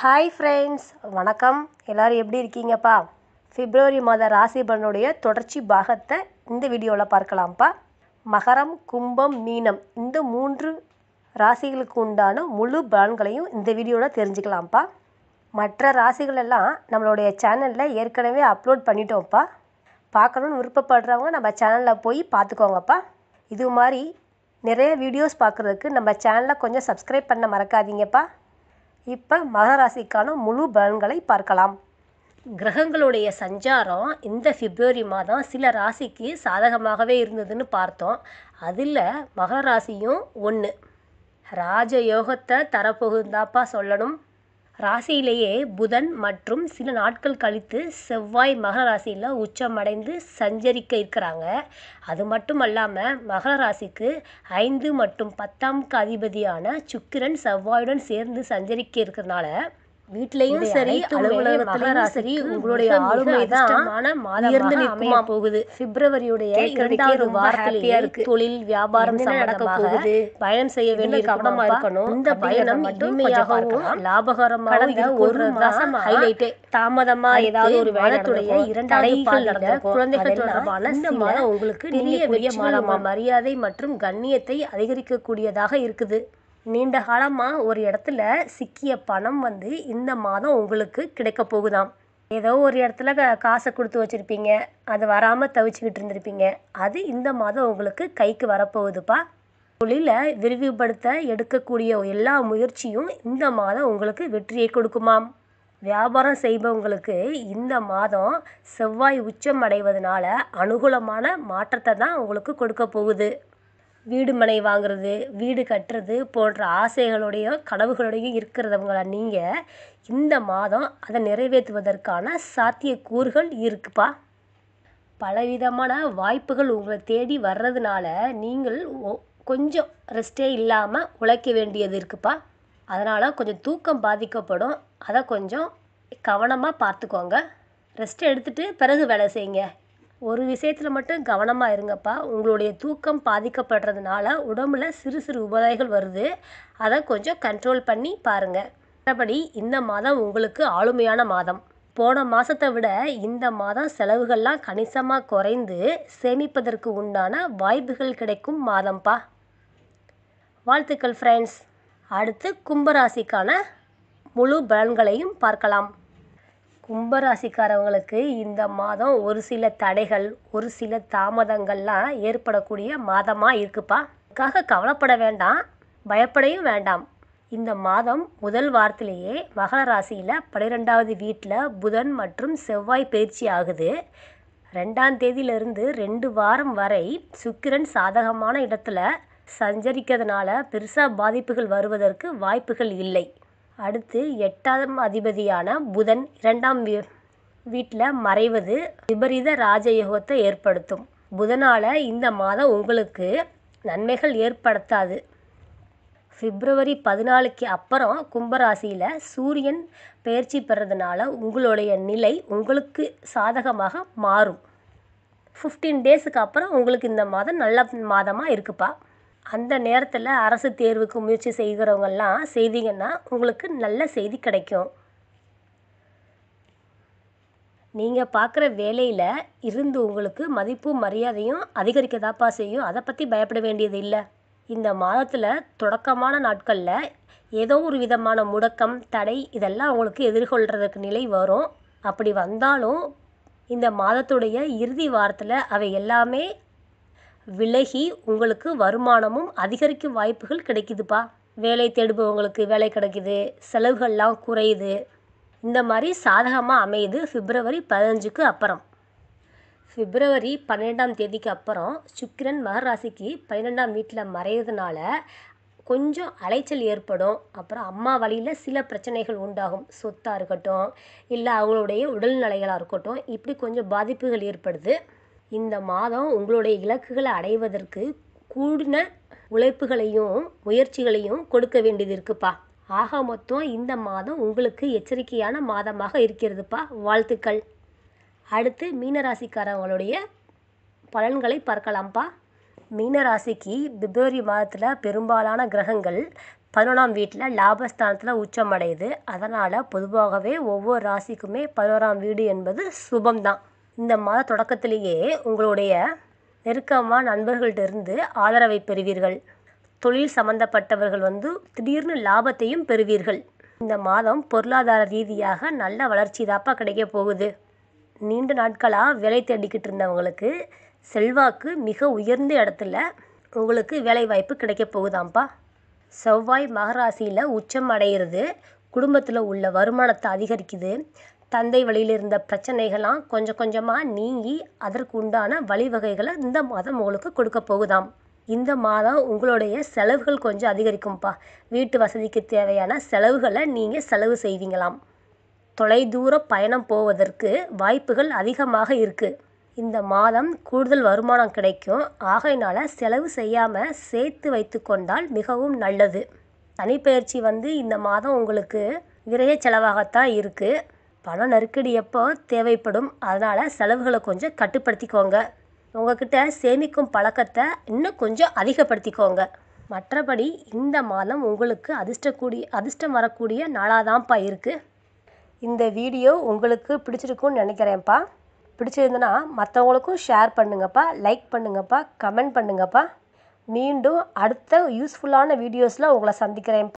hi friends வணக்கம் எல்லோரும் எப்படி இருக்கீங்கப்பா பிப்ரவரி மாத ராசி பலனுடைய தொடர்ச்சி பாகத்தை இந்த வீடியோவில் பார்க்கலாம்ப்பா மகரம் கும்பம் மீனம் இந்த மூன்று ராசிகளுக்கு உண்டான முழு பலன்களையும் இந்த வீடியோவில் தெரிஞ்சுக்கலாம்ப்பா மற்ற ராசிகளெல்லாம் நம்மளுடைய சேனலில் ஏற்கனவே அப்லோட் பண்ணிட்டோம்ப்பா பார்க்கணுன்னு விருப்பப்படுறவங்க நம்ம சேனலில் போய் பார்த்துக்கோங்கப்பா இது மாதிரி நிறைய வீடியோஸ் பார்க்குறதுக்கு நம்ம சேனலை கொஞ்சம் சப்ஸ்கிரைப் பண்ண மறக்காதீங்கப்பா இப்போ மகராசிக்கான முழு பலன்களை பார்க்கலாம் கிரகங்களுடைய சஞ்சாரம் இந்த பிப்ரவரி மாதம் சில ராசிக்கு சாதகமாகவே இருந்ததுன்னு பார்த்தோம் அதில் மகர ராசியும் ஒன்று ராஜயோகத்தை தரப்போகுந்தாப்பா சொல்லணும் ராசியிலேயே புதன் மற்றும் சில நாட்கள் கழித்து செவ்வாய் மகர ராசியில் உச்சமடைந்து சஞ்சரிக்க இருக்கிறாங்க அது மட்டும் அல்லாமல் மகர ராசிக்கு ஐந்து மற்றும் பத்தாம் அதிபதியான சுக்கிரன் செவ்வாயுடன் சேர்ந்து சஞ்சரிக்க இருக்கிறதுனால வீட்லயும் சரி அலுவலகத்திலும் சரி உங்களுடைய ஆளுமை தான் உயர்ந்து நிற்குமா போகுது பிப்ரவரியுடைய இரண்டாவது வாரத்திலேயே இருக்கு தொழில் வியாபாரம் நடக்க போகுது பயணம் செய்ய வேண்டிய கவனமா இருக்கணும் இந்த பயணம் இனிமையாகவும் லாபகரமாக ஒரு மாசம் ஹைலைட்டே தாமதமா ஏதாவது ஒரு வேலத்துடைய இரண்டாவது குழந்தைகள் தொடர்பான இந்த மாதம் உங்களுக்கு நிறைய மரியாதை மற்றும் கண்ணியத்தை அதிகரிக்கக்கூடியதாக இருக்குது நீண்ட காலமாக ஒரு இடத்துல சிக்கிய பணம் வந்து இந்த மாதம் உங்களுக்கு கிடைக்க போகுதாம் ஏதோ ஒரு இடத்துல க காசை கொடுத்து வச்சுருப்பீங்க அது வராமல் தவிச்சுக்கிட்டு இருந்திருப்பீங்க அது இந்த மாதம் உங்களுக்கு கைக்கு வரப்போகுதுப்பா தொழிலை விரிவுபடுத்த எடுக்கக்கூடிய எல்லா முயற்சியும் இந்த மாதம் உங்களுக்கு வெற்றியை கொடுக்குமாம் வியாபாரம் செய்பவங்களுக்கு இந்த மாதம் செவ்வாய் உச்சம் அடைவதனால அனுகூலமான மாற்றத்தை தான் உங்களுக்கு கொடுக்க போகுது வீடு மனை வாங்குறது வீடு கட்டுறது போன்ற ஆசைகளோடையும் கனவுகளோடையும் இருக்கிறதவங்கள நீங்கள் இந்த மாதம் அதை நிறைவேற்றுவதற்கான சாத்தியக்கூறுகள் இருக்குப்பா பலவிதமான வாய்ப்புகள் உங்களை தேடி வர்றதுனால நீங்கள் ஒ கொஞ்சம் ரெஸ்ட்டே இல்லாமல் உழைக்க வேண்டியது இருக்குப்பா அதனால் கொஞ்சம் தூக்கம் பாதிக்கப்படும் அதை கொஞ்சம் கவனமாக பார்த்துக்கோங்க ரெஸ்ட் எடுத்துகிட்டு பிறகு வேலை செய்யுங்க ஒரு விஷயத்தில் மட்டும் கவனமாக இருங்கப்பா உங்களுடைய தூக்கம் பாதிக்கப்படுறதுனால உடம்புல சிறு சிறு உபாதைகள் வருது அதை கொஞ்சம் கண்ட்ரோல் பண்ணி பாருங்கள் மற்றபடி இந்த மாதம் உங்களுக்கு ஆளுமையான மாதம் போன மாதத்தை விட இந்த மாதம் செலவுகள்லாம் கணிசமாக குறைந்து சேமிப்பதற்கு உண்டான வாய்ப்புகள் கிடைக்கும் மாதம்ப்பா வாழ்த்துக்கள் ஃப்ரெண்ட்ஸ் அடுத்து கும்பராசிக்கான முழு பலன்களையும் பார்க்கலாம் கும்பராசிக்காரவங்களுக்கு இந்த மாதம் ஒரு சில தடைகள் ஒரு சில தாமதங்கள்லாம் ஏற்படக்கூடிய மாதமாக இருக்குப்பா அதுக்காக கவலைப்பட வேண்டாம் பயப்படையும் வேண்டாம் இந்த மாதம் முதல் வாரத்திலேயே மகர ராசியில் பன்னிரெண்டாவது வீட்டில் புதன் மற்றும் செவ்வாய் பயிற்சி ஆகுது ரெண்டாம் தேதியிலிருந்து ரெண்டு வாரம் வரை சுக்கிரன் சாதகமான இடத்துல சஞ்சரிக்கிறதுனால பெருசாக பாதிப்புகள் வருவதற்கு வாய்ப்புகள் இல்லை அடுத்து எட்டாம் அதிபதியான புதன் இரண்டாம் வீ வீட்டில் மறைவது விபரீத ராஜயோகத்தை ஏற்படுத்தும் புதனால் இந்த மாதம் உங்களுக்கு நன்மைகள் ஏற்படுத்தாது பிப்ரவரி பதினாலுக்கு அப்புறம் கும்பராசியில் சூரியன் பயிற்சி பெறதுனால உங்களுடைய நிலை உங்களுக்கு சாதகமாக மாறும் ஃபிஃப்டீன் டேஸுக்கு அப்புறம் உங்களுக்கு இந்த மாதம் நல்ல மாதமாக இருக்குப்பா அந்த நேரத்தில் அரசு தேர்வுக்கு முயற்சி செய்கிறவங்கெல்லாம் செய்தீங்கன்னா உங்களுக்கு நல்ல செய்தி கிடைக்கும் நீங்கள் பார்க்குற வேலையில் இருந்து உங்களுக்கு மதிப்பும் மரியாதையும் அதிகரிக்க தாப்பா செய்யும் அதை பற்றி பயப்பட வேண்டியது இல்லை இந்த மாதத்தில் தொடக்கமான நாட்களில் ஏதோ ஒரு விதமான முடக்கம் தடை இதெல்லாம் உங்களுக்கு எதிர்கொள்கிறதுக்கு நிலை வரும் அப்படி வந்தாலும் இந்த மாதத்துடைய இறுதி வாரத்தில் அவை எல்லாமே விலகி உங்களுக்கு வருமானமும் அதிகரிக்கும் வாய்ப்புகள் கிடைக்கிதுப்பா வேலை தேடுபவங்களுக்கு வேலை கிடைக்கிது செலவுகள்லாம் குறையுது இந்த மாதிரி சாதகமாக அமையுது பிப்ரவரி பதினஞ்சுக்கு அப்புறம் பிப்ரவரி பன்னிரெண்டாம் தேதிக்கு அப்புறம் சுக்கிரன் மகர ராசிக்கு பன்னிரெண்டாம் வீட்டில் மறையிறதுனால கொஞ்சம் அலைச்சல் ஏற்படும் அப்புறம் அம்மா வழியில் சில பிரச்சனைகள் உண்டாகும் சொத்தாக இருக்கட்டும் இல்லை அவங்களுடைய உடல்நிலைகளாக இருக்கட்டும் இப்படி கொஞ்சம் பாதிப்புகள் ஏற்படுது இந்த மாதம் உங்களுடைய இலக்குகளை அடைவதற்கு கூடின உழைப்புகளையும் முயற்சிகளையும் கொடுக்க வேண்டியது இருக்குப்பா ஆக மொத்தம் இந்த மாதம் உங்களுக்கு எச்சரிக்கையான மாதமாக இருக்கிறதுப்பா வாழ்த்துக்கள் அடுத்து மீனராசிக்காரவங்களுடைய பலன்களை பார்க்கலாம்ப்பா மீனராசிக்கு பிப்ரவரி மாதத்தில் பெரும்பாலான கிரகங்கள் பதினொன்றாம் வீட்டில் லாபஸ்தானத்தில் உச்சமடையுது அதனால் பொதுவாகவே ஒவ்வொரு ராசிக்குமே பதினோராம் வீடு என்பது சுபம்தான் இந்த மாத தொடக்கத்திலேயே உங்களுடைய நெருக்கமான இருந்து ஆதரவை பெறுவீர்கள் தொழில் சம்மந்தப்பட்டவர்கள் வந்து திடீர்னு லாபத்தையும் பெறுவீர்கள் இந்த மாதம் பொருளாதார ரீதியாக நல்ல வளர்ச்சி தாப்பா கிடைக்க போகுது நீண்ட நாட்களாக வேலை தேடிக்கிட்டு இருந்தவங்களுக்கு செல்வாக்கு மிக உயர்ந்த இடத்துல உங்களுக்கு வேலை வாய்ப்பு கிடைக்க போகுதாம்ப்பா செவ்வாய் மகராசியில் உச்சம் அடைகிறது குடும்பத்தில் உள்ள வருமானத்தை அதிகரிக்குது தந்தை வழியில் இருந்த பிரச்சனைகள்லாம் கொஞ்சம் கொஞ்சமாக நீங்கி அதற்கு உண்டான வழிவகைகளை இந்த மாதம் உங்களுக்கு கொடுக்க போகுதாம் இந்த மாதம் உங்களுடைய செலவுகள் கொஞ்சம் அதிகரிக்கும்ப்பா வீட்டு வசதிக்கு தேவையான செலவுகளை நீங்கள் செலவு செய்வீங்களாம் தொலைதூர பயணம் போவதற்கு வாய்ப்புகள் அதிகமாக இருக்குது இந்த மாதம் கூடுதல் வருமானம் கிடைக்கும் ஆகையினால் செலவு செய்யாமல் சேர்த்து வைத்து கொண்டால் மிகவும் நல்லது தனிப்பயிற்சி வந்து இந்த மாதம் உங்களுக்கு விரைய செலவாகத்தான் இருக்குது பண நெருக்கடி எப்போது தேவைப்படும் அதனால் செலவுகளை கொஞ்சம் கட்டுப்படுத்திக்கோங்க உங்கக்கிட்ட சேமிக்கும் பழக்கத்தை இன்னும் கொஞ்சம் அதிகப்படுத்திக்கோங்க மற்றபடி இந்த மாதம் உங்களுக்கு அதிர்ஷ்டக்கூடிய அதிர்ஷ்டம் வரக்கூடிய நாளாக தான்ப்பா இருக்குது இந்த வீடியோ உங்களுக்கு பிடிச்சிருக்குன்னு நினைக்கிறேன்ப்பா பிடிச்சிருந்தனா மற்றவங்களுக்கும் ஷேர் பண்ணுங்கப்பா லைக் பண்ணுங்கப்பா கமெண்ட் பண்ணுங்கப்பா மீண்டும் அடுத்த யூஸ்ஃபுல்லான வீடியோஸில் உங்களை சந்திக்கிறேன்